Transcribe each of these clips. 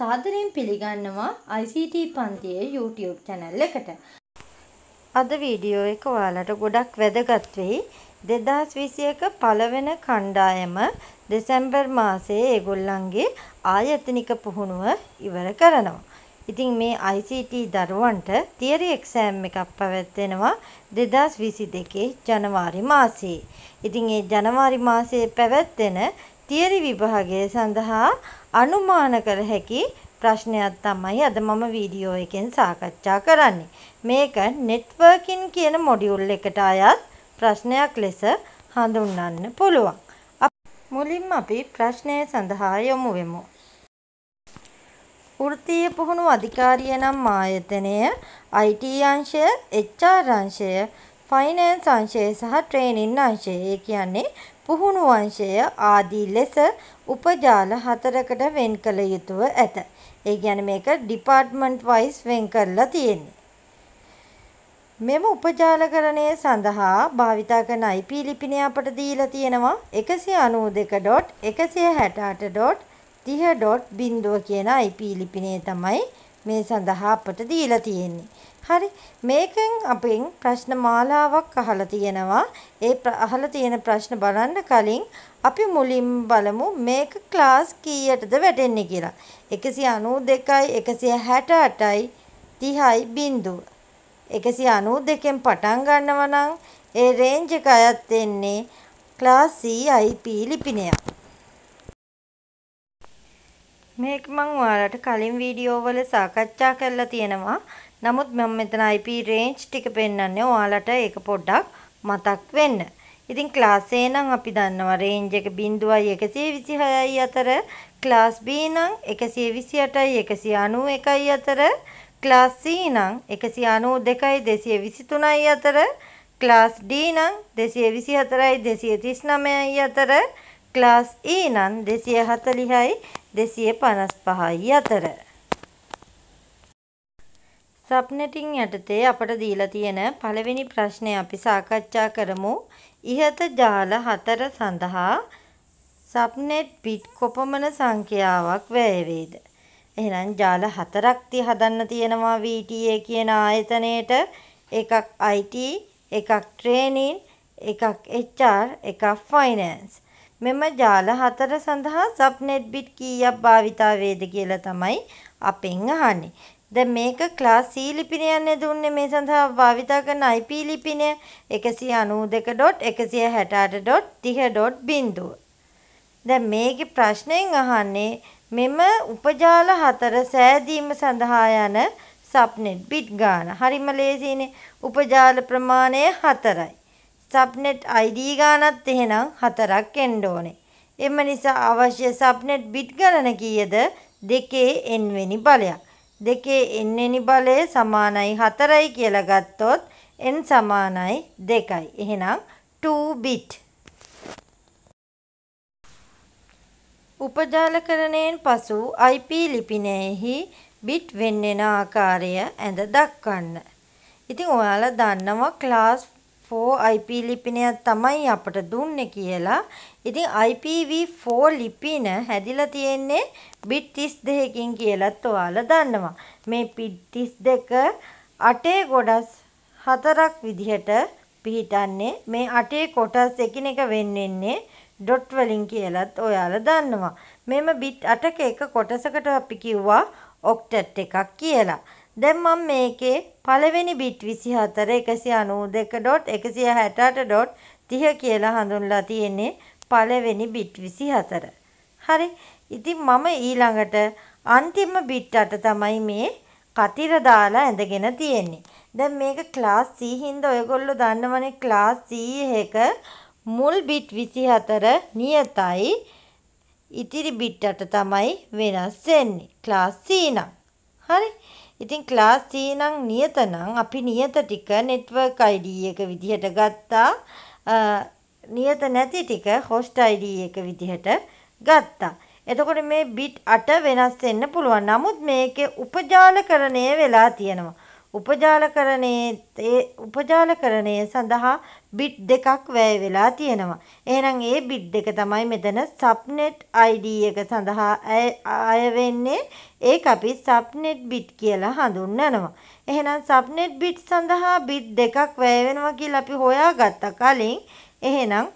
සාදරයෙන් පිළිගන්නවා ICT පන්තියේ YouTube channel එකට. අද වීඩියෝ එක ඔයාලට ගොඩක් වැදගත් වෙයි. 2021 පළවෙන කණ්ඩායම දෙසැම්බර් මාසයේ ඒගොල්ලන්ගේ ආයතනික පුහුණුව ඉවර කරනවා. ඉතින් මේ ICT දරුවන්ට තියරි එක්සෑම් එකක් පැවැත්වෙනවා 2022 ජනවාරි මාසයේ. ඉතින් ඒ ජනවාරි මාසයේ පැවැත්වෙන තියරි විභාගය සඳහා අනුමාන කළ හැකි ප්‍රශ්නයක් තමයි අද මම වීඩියෝ එකෙන් සාකච්ඡා කරන්නේ. මේක networking කියන මොඩියුල් එකට අයත් ප්‍රශ්නයක් ලෙස හඳුන්වන්න පුළුවන්. මුලින්ම අපි ප්‍රශ්නය සඳහා යොමු වෙමු. වෘත්තීය පුහුණු අධිකාරිය නම් ආයතනය, IT අංශය, HR අංශය ෆයිනෑන්ස් අංශය සහ ට්‍රේනින් අංශය. ඒ කියන්නේ පුහුණු අංශය ආදී ලෙස උපජාල හතරකට වෙන් කළ යුතුව ඇත. ඒ කියන්නේ මේක ඩිපාර්ට්මන්ට් වයිස් වෙන් කරලා තියෙන්නේ. මෙම උපජාලකරණය සඳහා භාවිතා කරන IP ලිපිණය අපට දීලා තියෙනවා 192.168.30.0 කියන IP ලිපිණය තමයි මේ සඳහා අපට දීලා තියෙන්නේ. හරි මේකෙන් අපෙන් ප්‍රශ්න මාලාවක් අහලා තියෙනවා. ඒ අහලා තියෙන ප්‍රශ්න බලන්න කලින් අපි මුලින් බලමු මේක ක්ලාස් කීයටද වැටෙන්නේ කියලා. 192යි 168යි 30යි බිංදුව. 192න් පටන් ගන්නවා නම් ඒ රේන්ජ් එක අයත් වෙන්නේ ක්ලාස් CIP ලිපිනය. මේක මම ඔයාලට කලින් වීඩියෝ වල සාකච්ඡා කරලා තියෙනවා. නමුත් මම මෙතන IP range ටික පෙන්වන්නේ ඔයාලට ඒක පොඩ්ඩක් මතක් වෙන්න. ඉතින් ක්ලාස් A නම් අපි දන්නවා range එක 0.126යි අතර ක්ලාස් B නම් 128යි 191යි අතර ක්ලාස් C නම් 192යි 223යි අතර ක්ලාස් D නම් 224යි 239යි අතර ක්ලාස් E නම් 240යි 255යි අතර සබ්නෙටින් යටතේ අපට දීලා තියෙන පළවෙනි ප්‍රශ්නය අපි සාකච්ඡා කරමු. ඉහත ජාල හතර සඳහා සබ්නෙට් පිට් කොපමණ සංඛ්‍යාවක් වැය වේද? එහෙනම් ජාල හතරක් තිය හදන්න තියෙනවා VTA කියන ආයතනයේට එකක් IT, එකක් ට්‍රේනින්, එකක් HR, එකක් ෆයිනෑන්ස්. මෙම ජාල හතර සඳහා සබ්නෙට් බිට් කීයක් භාවිතා වේද කියලා තමයි අපෙන් අහන්නේ. දැන් මේක ක්ලාස් C ලිපිනයන්නේ දුන්නේ මේ සඳහා භාවිතා කරන IP ලිපිනය 192.168.30.0. දැන් මේකේ ප්‍රශ්නයෙන් අහන්නේ මෙම උපජාල හතර සෑදීම සඳහා යන සබ්නෙට් බිට් ගාන. හරිම ලේසියනේ. උපජාල ප්‍රමාණය 4යි. සබ්නෙට් ID ගානත් එහෙනම් 4ක් එන්න ඕනේ. එම නිසා අවශ්‍ය සබ්නෙට් බිට් ගණන කීයද? 2 n වෙනි බලයක්. දෙකේ එන්නේනි බලය සමානයි හතරයි කියලා ගත්තොත් n සමානයි දෙකයි. එහෙනම් 2 bit. උපජාලකරණයෙන් පසු IP ලිපිනයෙහි bit වෙන්වෙන ආකාරය ඇඳ දක්වන්න. ඉතින් ඔයාලා දන්නවා ක්ලාස් IP ලිපිනයක් තමයි අපට දුන්නේ කියලා. ඉතින් IPv4 ලිපින හැදිලා තියෙන්නේ bit 32කින් කියලාත් ඔයාලා දන්නවා. මේ bit 32 අටේ කොටස් හතරක් විදිහට පිහිටන්නේ. මේ අටේ කොටස් එකිනෙක වෙන් වෙන්නේ dot වලින් කියලාත් ඔයාලා දන්නවා. මෙම bit 8ක එක කොටසකට අපි කිව්වා octet එකක් කියලා. දැන් මම මේකේ පළවෙනි bit 24 192.168.30 කියලා හඳුන්ලා තියෙන්නේ පළවෙනි bit 24. හරි. ඉතින් මම ඊළඟට අන්තිම bit අට තමයි මේ කතිර දාලා ඇඳගෙන තියෙන්නේ. දැන් මේක class C හින්දා ඔයගොල්ලෝ දන්නවනේ class C එක මුල් bit 24 නියතයි ඉතිරි bit අට තමයි වෙනස් වෙන්නේ. class C නම්. හරි. ඉතින් ක්ලාස් සීනං නියතනං අපි නියත ටික network ID එක විදිහට ගත්තා නියත නැති ටික host ID එක විදිහට ගත්තා. එතකොට මේ bit 8 වෙනස් වෙන්න පුළුවන්. නමුත් මේකේ උපජාලකරණය වෙලා තියෙනවා. උපජාලකරණයේ උපජාලකරණය සඳහා බිට් දෙකක් වැය වෙලා තියෙනවා. එහෙනම් ඒ බිට් දෙක තමයි මෙතන subnet ID එක සඳහා අය වෙන්නේ. ඒක අපි subnet bit කියලා හඳුන්වනවා. එහෙනම් subnet bit සඳහා බිට් දෙකක් වැය වෙනවා කියලා අපි හොයාගත්ත කලින් එහෙනම්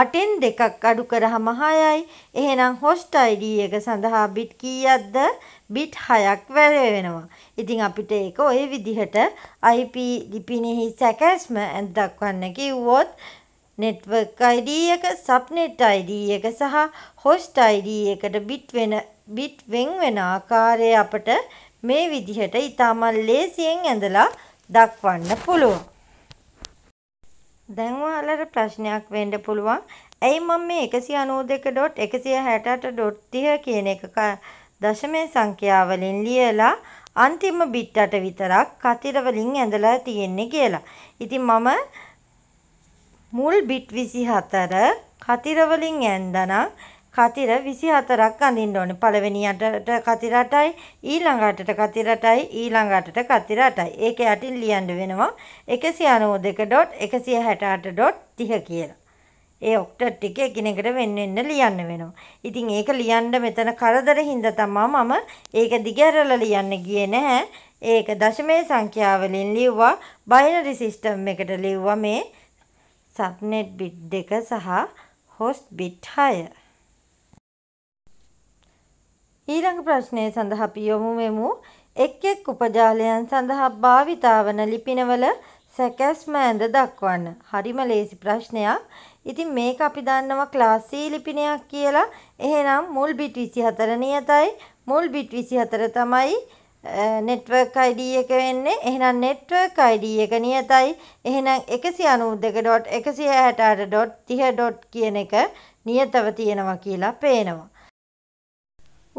අටෙන් දෙකක් අඩු කරහම 6යි. එහෙනම් host ID එක සඳහා bit කීයක්ද? බිට් 6ක් වැය වෙනවා. ඉතින් අපිට ඒක ওই විදිහට IP ලිපිනෙහි සැකැස්ම ඇඳ දක්වන්න කිව්වොත් network ID එක, subnet ID එක සහ host ID එකට bit වෙන bit වෙන් වෙන ආකාරය අපට මේ විදිහට ඊටම ලේසියෙන් ඇඳලා දක්වන්න පුළුවන්. දැන් ඔයාලට ප්‍රශ්නයක් වෙන්න පුළුවන්. ඇයි මම මේ 192.168.30 කියන එක දශමය සංඛ්‍යා වලින් ලියලා අන්තිම බිට්ටට විතරක් කතිර වලින් ඇඳලා තියෙන්නේ කියලා. ඉතින් මම මුල් බිට් 24 කතිර වලින් ඇඳනනම් කතිර 24ක් අඳින්න ඕනේ. පළවෙනි අටට කතිර 8යි, ඊළඟ අටට කතිර 8යි, ඊළඟ අටට කතිර 8යි. ඒක යටින් ලියන්න වෙනවා 192.168.30 කියලා. ඒ ඔක්ටට් එක එකිනෙකට වෙන් වෙන්න ලියන්න වෙනවා. ඉතින් ඒක ලියන්න මෙතන කරදර හින්දා තමා මම ඒක දිගහැරලා ලියන්න ගියේ නැහැ. ඒක දශමයේ සංඛ්‍යා වලින් ලිව්වා බයිනරි සිස්ටම් එකට ලිව්වා මේ සබ්නෙට් බිට් දෙක සහ හොස්ට් බිට් 6. ඊළඟ ප්‍රශ්නය සඳහා අපි යොමු වෙමු. එක් එක් උපජාලයන් සඳහා භාවිතාවන ලිපිනවල සැකැස්ම ඇඳ දක්වන්න. හරිම ලේසි ප්‍රශ්නයක්. ඉතින් මේක අපි දන්නවා ක්ලාස් C ලිපිනයක් කියලා. එහෙනම් මුල් බිට් 24 නියතයි. මුල් බිට් 24 තමයි network ID එක වෙන්නේ. එහෙනම් network ID එක නියතයි. එහෙනම් 192.168.30. කියන එක නියතව තියෙනවා කියලා පේනවා.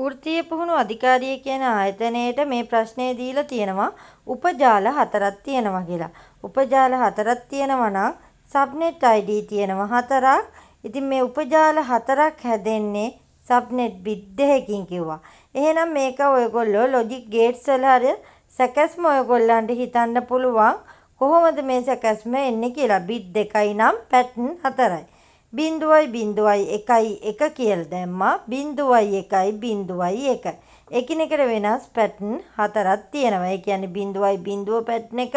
වෘත්තීය පුහුණු අධිකාරිය කියන ආයතනයේට මේ ප්‍රශ්නේ දීලා තියෙනවා උපජාල හතරක් තියෙනවා කියලා. උපජාල හතරක් තියෙනවා නම් සබ්නෙට් ID තියෙනවා හතරක්. ඉතින් මේ උපජාල හතරක් හැදෙන්නේ සබ්නෙට් බිට් දෙකකින් කිව්වා. එහෙනම් මේක ඔයගොල්ලෝ ලොජික් ගේට්ස් වල හරි සැකස්ම ඔයගොල්ලන්ට හිතන්න පුළුවන් කොහොමද මේ සැකස්ම එන්නේ කියලා. බිට් දෙකයි නම් පැටර්න් හතරයි. බින්දුවයි බින්දුවයි එකයි එක කියලා දැම්මා බින්දුවයි එකයි බින්දුවයි එකයි එකිනෙකට වෙනස් පැටර්න් හතරක් තියෙනවා ඒ කියන්නේ බින්දුවයි බින්දුව පැටර්න් එක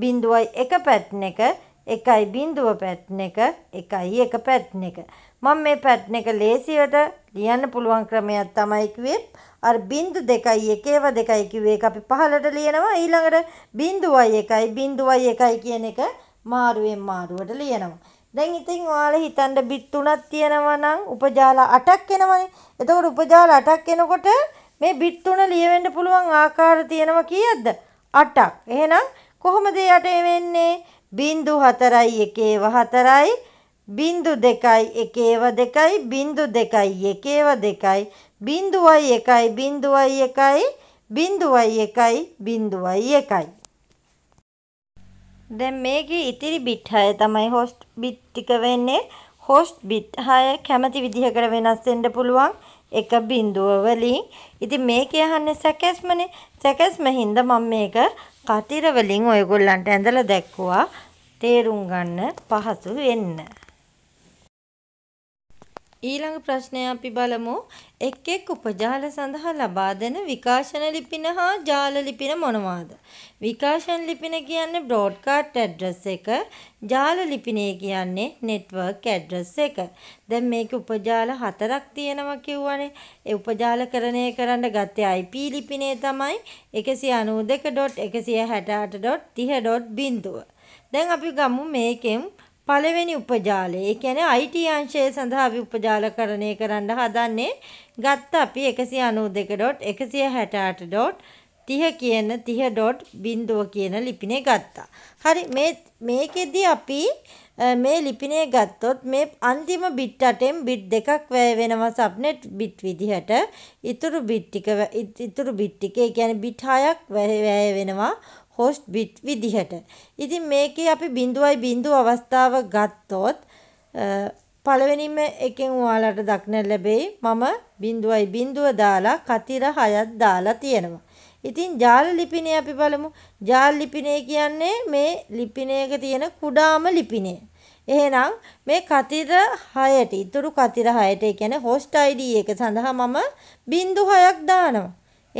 බින්දුවයි එක පැටර්න් එක එකයි බින්දුව පැට්න එක එකයි එක පැට්න එක මම මේ පැට්න එක ලේසියට ලියන්න පුළුවන් ක්‍රමයක් තමයි කිව්වේ අර බින්දු දෙකයි එකේව දෙකයි කිව්වේ ඒක අපි පහළට ලියනවා ඊළඟට බින්දුවයි එකයි බින්දුවයි එකයි කියන එක මාරුවෙන් මාරුවට ලියනවා දැන් ඉතින් ඔයාලා හිතන්න බිත් තුනක් තියෙනවා නම් උපජාල 8ක් එනවනේ එතකොට උපජාල 8ක් එනකොට මේ බිත් තුන ලියවෙන්න පුළුවන් ආකාර තියෙනවා කීයක්ද 8ක් එහෙනම් කොහොමද යට වෙන්නේ බින්දු හතරයි එකේව හතරයි බින්දු දෙකයි එකේව දෙකයි බින්දු දෙකයි එකේව දෙකයි බින්දුවයි එකයි බින්දුවයි එකයි බින්දුවයි එකයි බින්දුවයි එකයි දැන් මේකේ ඉතිරි බිට් 6 තමයි හොස්ට් බිට් ටික වෙන්නේ හොස්ට් බිට් 6 කැමති විදිහකට වෙනස් වෙන්න පුළුවන් එක බිඳුව වලින්. ඉතින් මේකේ අහන්නේ සැකැස්මනේ. සැකැස්ම හින්දා මම මේක කතිර වලින් ඔයගොල්ලන්ට ඇඳලා දැක්කුවා. තේරුම් ගන්න පහසු වෙන්න. ඊළඟ ප්‍රශ්නය අපි බලමු. එක් එක් උපජාල සඳහා ලබා දෙන විකාශන ලිපින හා ජාල ලිපින මොනවාද? විකාශන ලිපින කියන්නේ බ්‍රෝඩ්කාස්ට් ඇඩ්‍රස් එක, ජාල ලිපිනේ කියන්නේ network ඇඩ්‍රස් එක. දැන් මේක උපජාල හතරක් තියෙනවා කියවනේ. ඒ උපජාලකරණය කරන්න ගත්තේ IP ලිපිනේ තමයි 192.168.30.0. දැන් අපි ගමු මේකෙන් පළවෙනි උපජාලය. ඒ කියන්නේ IT අංශය සඳහා අපි උපජාලකරණය කරන්න හදන්නේ ගත්ත අපි 192.168.30 කියන 30.0 කියන ලිපිනේ ගත්තා. හරි මේ මේකෙදි අපි මේ ලිපිනේ ගත්තොත් මේ අන්තිම බිට් අටෙන් බිට් දෙකක් වැය වෙනවා සබ්නෙට් බිට් විදිහට. ඉතුරු බිට් ටික ඉතුරු බිට් ටික ඒ කියන්නේ බිට් 6ක් වැය වෙනවා හොස්ට් බිට් විදිහට. ඉතින් මේකේ අපි බිඳුවයි බිඳු අවස්ථාව ගත්තොත් පළවෙනිම එකෙන් ඔයාලට දක්න ලැබෙයි මම බිඳුවයි බිඳුව දාලා කතිර හයත් දාලා තියෙනවා. ඉතින් ජාල ලිපිනේ අපි බලමු. ජාල ලිපිනේ කියන්නේ මේ ලිපිනයක තියෙන කුඩාම ලිපිනේ. එහෙනම් මේ කතිර 6ට ඉතුරු කතිර 6ට ඒ කියන්නේ host id එක සඳහා මම 06ක් දානවා.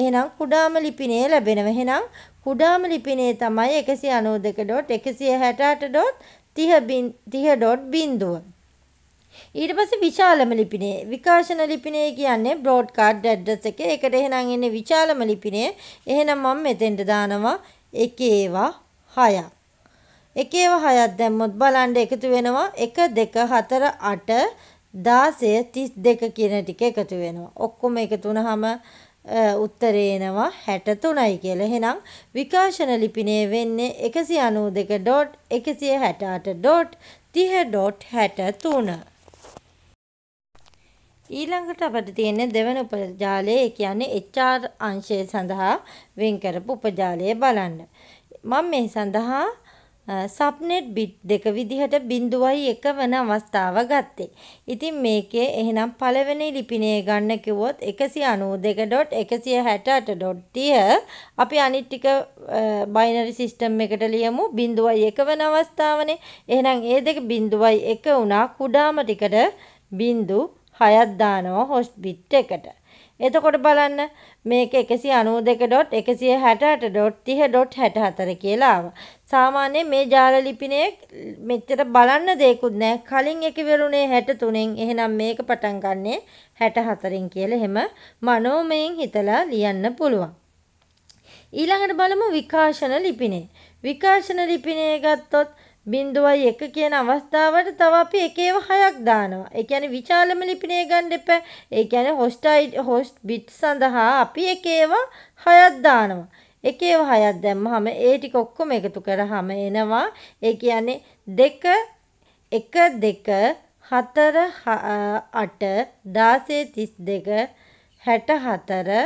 එහෙනම් කුඩාම ලිපිනේ ලැබෙනවා. එහෙනම් කුඩාම ලිපිනේ තමයි 192.168.30.0. ඊට පස්සේ විශාලම ලිපිනේ විකාශන ලිපිනේ කියන්නේ බ්‍රෝඩ්කාස්ට් ඇඩ්‍රස් එකේ. ඒකට එහෙනම් එන්නේ විශාලම ලිපිනේ. එහෙනම් මම මෙතෙන්ට දානවා 1 6ක්. එකේව හයක් දැම්මොත් බලන්න එකතු වෙනවා 1 2 4 8 16 32 කියන ටික එකතු වෙනවා. ඔක්කොම එකතු වුණාම උත්තරේ එනවා 63යි කියලා. එහෙනම් විකාශන ලිපිනේ වෙන්නේ 192.168.30.63. ඊළඟට අපට තියෙන්නේ දෙවන උපජාලය. ඒ කියන්නේ HR අංශය සඳහා වෙන් කරපු උපජාලය බලන්න. මම මේ සඳහා සබ්නෙට් බිට් දෙක විදිහට බිඳුවයි එක වන අවස්ථාව ගත්තේ. ඉතින් මේකේ එහෙනම් පළවෙනි ලිපිනේ ගන්න කිව්වොත් 192.168.30 අපි අනිත් ටික බයිනරි සිස්ටම් එකට ලියමු. බිඳුවයි එක වන අවස්ථාවනේ. එහෙනම් ඒ දෙක බිඳුවයි එක වුණා කුඩාම ටිකට බිඳු 6ක් දානවා හොස්ට් බිට් එකට. එතකොට බලන්න මේක 192.168.30.64 කියලා ආවා. සාමාන්‍යයෙන් මේ ජාල ලිපිනේ මෙච්චර බලන්න දෙයක්වත් නැහැ. කලින් එක වෙරුනේ 63න්. එහෙනම් මේක පටන් ගන්නෙ 64න් කියලා එහෙම මනෝමයෙන් හිතලා ලියන්න පුළුවන්. ඊළඟට බලමු විකාශන ලිපිනේ. විකාශන ලිපිනේ ගත්තොත් බින්දුවයි එක කියන අවස්ථාවට තව අපි එකේව හයක් දානවා. ඒ කියන්නේ විචාලම ලිපිනේ ගන්න එපා. ඒ කියන්නේ හොස්ට් හොස්ට් බිට් සඳහා අපි එකේව හයක් දානවා. එකේ හයක් දැම්මහම ඒ ටික ඔක්කොම එකතු කරාම එනවා ඒ කියන්නේ 2 1 2 4 8 16 32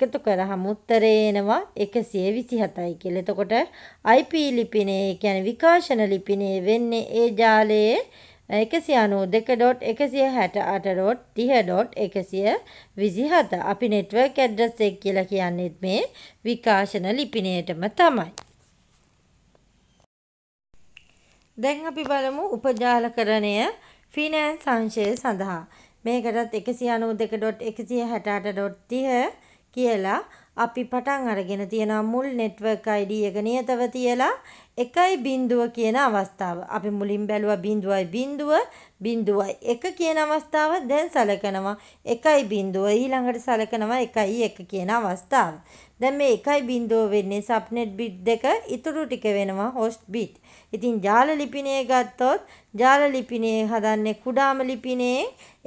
එකතු කරාම උත්තරේ එනවා 127යි කියලා. එතකොට IP ලිපිනේ කියන්නේ විකාශන ලිපිනේ වෙන්නේ ඒ ජාලයේ එකසි අනු දෙක ඩොට් එකසිය හැට අටරොට් තිහ ඩොට් එකසිය විසි හත අපි නෙට්වර්ක් ඇඩ්ඩස් එක් කියලා කියන්නෙත් මේ විකාශන ලිපිනයටම තමයි. දැන් අපි බලමු උපජාලකරණය ෆිනෑන් සංශය සඳහා මේකටත් එකසි අනු දෙක ඩොට් එකසිය හැටාට ඩොට් තිහ කියලා අපි පටන් අරගෙන තියෙන මුල් network ID එක නියතව තියලා 1.0 කියන අවස්ථාව. අපි මුලින් බැලුවා 0.0 0.1 කියන අවස්ථාව දැන් සලකනවා 1.0 ඊළඟට සලකනවා 1.1 කියන අවස්ථාව. දැන් මේ එකයි බින්දුව වෙන්නේ සබ්නෙට් බිට් දෙක ඉතුරු ටික වෙනවා හොස්ට් බිට්. ඉතින් ජාල ලිපිනේ ගත්තොත් ජාල ලිපිනේ හදන්නේ කුඩාම ලිපිනේ.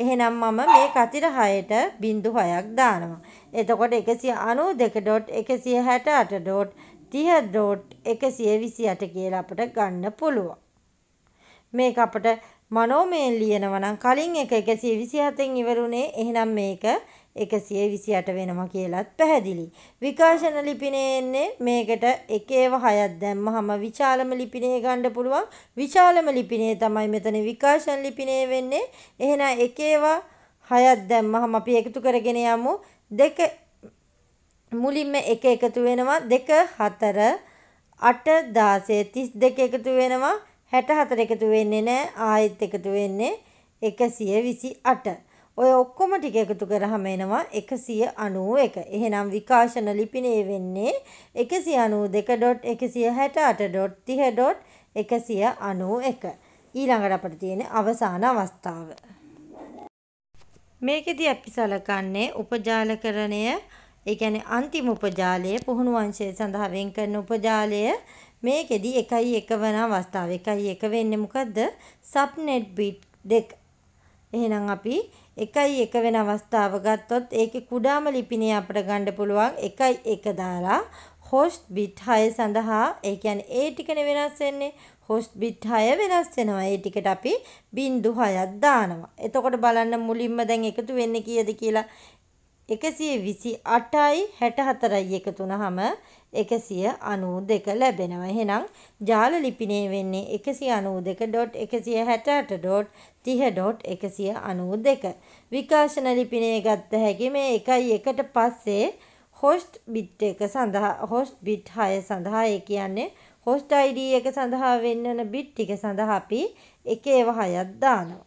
එහෙනම් මම මේ කතිර 6ට බින්දු 6ක් දානවා. එතකොට 192.168.30.128 කියලා අපිට ගන්න පුළුවන්. මේක අපිට මනෝමය ලියනවා නම් කලින් එක 127න් ඉවරුනේ. එහෙනම් මේක 100 28 වෙනවා කියලත් පැහැදිලි. විකාශන ලිපිනේ එන්නේ මේකට එකේව හයක් දැම්මහම විචාලම ලිපිනේ ගන්න පුළුවන්. විචාලම ලිපිනේ තමයි මෙතන විකාශන ලිපිනේ වෙන්නේ. එහෙනම් එකේව හයක් දැම්මහම අපි එකතු කරගෙන යමු. දෙක මුලින්ම එක එකතු වෙනවා 2 4 8 16 32 එකතු වෙනවා 64 එකතු වෙන්නේ නැහැ ආයෙත් එකතු වෙන්නේ 128 ඔය ඔක්කොම ටික එකතු කරහම එනවා 191. එහෙනම් විකාශන ලිපිනේ වෙන්නේ 192.168.30.191. ඊළඟට අපිට තියෙන අවසාන අවස්ථාව. මේකෙදි අපි සලකන්නේ උපජාලකරණය ඒ කියන්නේ අන්තිම උපජාලය පුහුණු අංශය සඳහා වෙන් කරන උපජාලය මේකෙදි 1යි 1 වන අවස්ථාව 1යි 1 වෙන්නේ මොකද්ද සබ්නෙට් බිට් දෙක එහෙනම් අපි එකයි එක වෙන අවස්ථාව ගත්තොත් ඒකේ කුඩාම ලිපිනේ අපිට ගන්න පුළුවන් එකයි එක දාලා host bit 6 සඳහා ඒ කියන්නේ ඒ ටිකනේ වෙනස් වෙන්නේ host bit 6 වෙනස් වෙනවා. ඒ ටිකට අපි 06ක් දානවා. එතකොට බලන්න මුලින්ම දැන් එකතු වෙන්නේ කීයද කියලා. එකසිය විසි අටයි හැට හතරයි එකතු වුණහම එකසිය අනූ දෙක ලැබෙනවා. එහෙනම් ජාල ලිපිනේ වෙන්නේ එකසිය අනූ දෙක ඩොට් එකසිය හැටට ඩොට් තිහ ඩොට් එකසිය අනූ දෙක. විකාශන ලිපිනේ ගත්ත හැකි මේ එකයි එකට පස්සේ හොස්ට් බිට් එක සඳහා හොස්ට් බිට් හය සඳහා ඒ කියන්නේ හොස්ට් අයිඩී එක සඳහා වෙන්නන බිට් ටික සඳහා අපි එක ඒවා හයක් දානවා.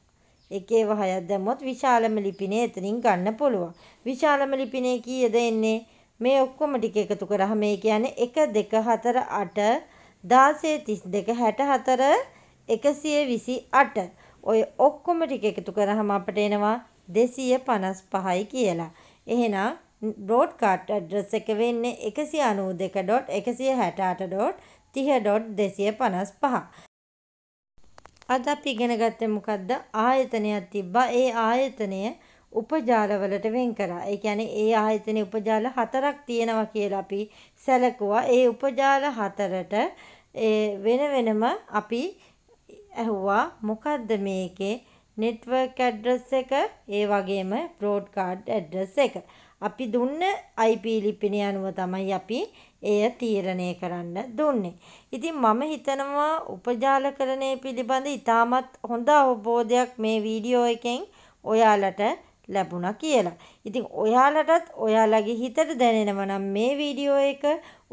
එකේ වහයක් දැම්මොත් විශාලම ලිපිනේ එතනින් ගන්න පුළුවන්. විශාලම ලිපිනේ කීයද එන්නේ? මේ ඔක්කොම ටික එකතු කරාම මේ කියන්නේ 1 2 4 8 16 32 64 128. ඔය ඔක්කොම ටික එකතු කරාම අපට එනවා 255යි කියලා. එහෙනම් බ්‍රෝඩ්කාස්ට් ඇඩ්‍රස් එක වෙන්නේ 192.168.30.255. අද අපි ඉගෙන ගත්තේ මොකද්ද ආයතනයක් තිබ්බා ඒ ආයතනය උපජාලවලට වෙන් කරා ඒ කියන්නේ ඒ ආයතනයේ උපජාල හතරක් තියෙනවා කියලා අපි සැලකුවා ඒ උපජාල හතරට වෙන වෙනම අපි ඇහුවා මොකද්ද මේකේ network address එක ඒ වගේම broadcast address එක අපි දුන්න IP ලිපින යනුව තමයි අපි එය තීරණය කරන්න දුන්නේ. ඉතින් මම හිතනවා උපජාලකරණය පිළිබඳ ඉතාමත් හොඳ අවබෝධයක් මේ වීඩියෝ එකෙන් ඔයාලට ලැබුණා කියලා. ඉතින් ඔයාලටත් ඔයාලගේ හිතට දැනෙනවා නම් මේ වීඩියෝ එක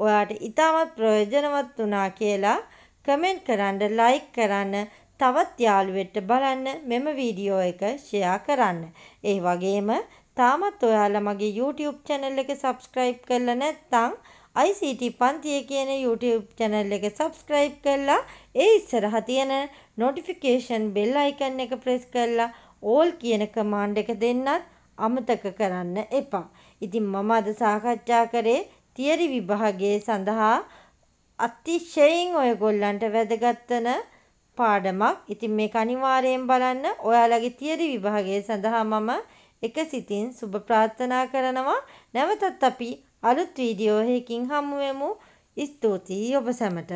ඔයාට ඉතාමත් ප්‍රයෝජනවත් වුණා කියලා කමෙන්ට් කරන්න, ලයික් කරන්න, තවත් යාළුවෙක්ට බලන්න මෙම වීඩියෝ එක ෂෙයා කරන්න. ඒ වගේම තාමත් ඔයාලා මගේ YouTube channel එක subscribe කරලා නැත්නම් ICT පන්තිය කියන YouTube channel එක subscribe කරලා ඒ ඉස්සරහ තියෙන notification bell icon එක press කරලා all කියන command එක දෙන්නත් අමතක කරන්න එපා. ඉතින් මම අද සාකච්ඡා කරේ තියරි විභාගයේ සඳහා අතිශයින් ඔයගොල්ලන්ට වැදගත් වෙන පාඩමක්. ඉතින් මේක අනිවාර්යෙන් බලන්න. ඔයාලගේ තියරි විභාගය සඳහා මම එක සිතින් සුබ ප්‍රාර්ථනා කරනවා. නැවතත් අපි අලුත් වීඩියෝ එකකින් හමුවෙමු. ස්තුතියි ඔබ සැමට.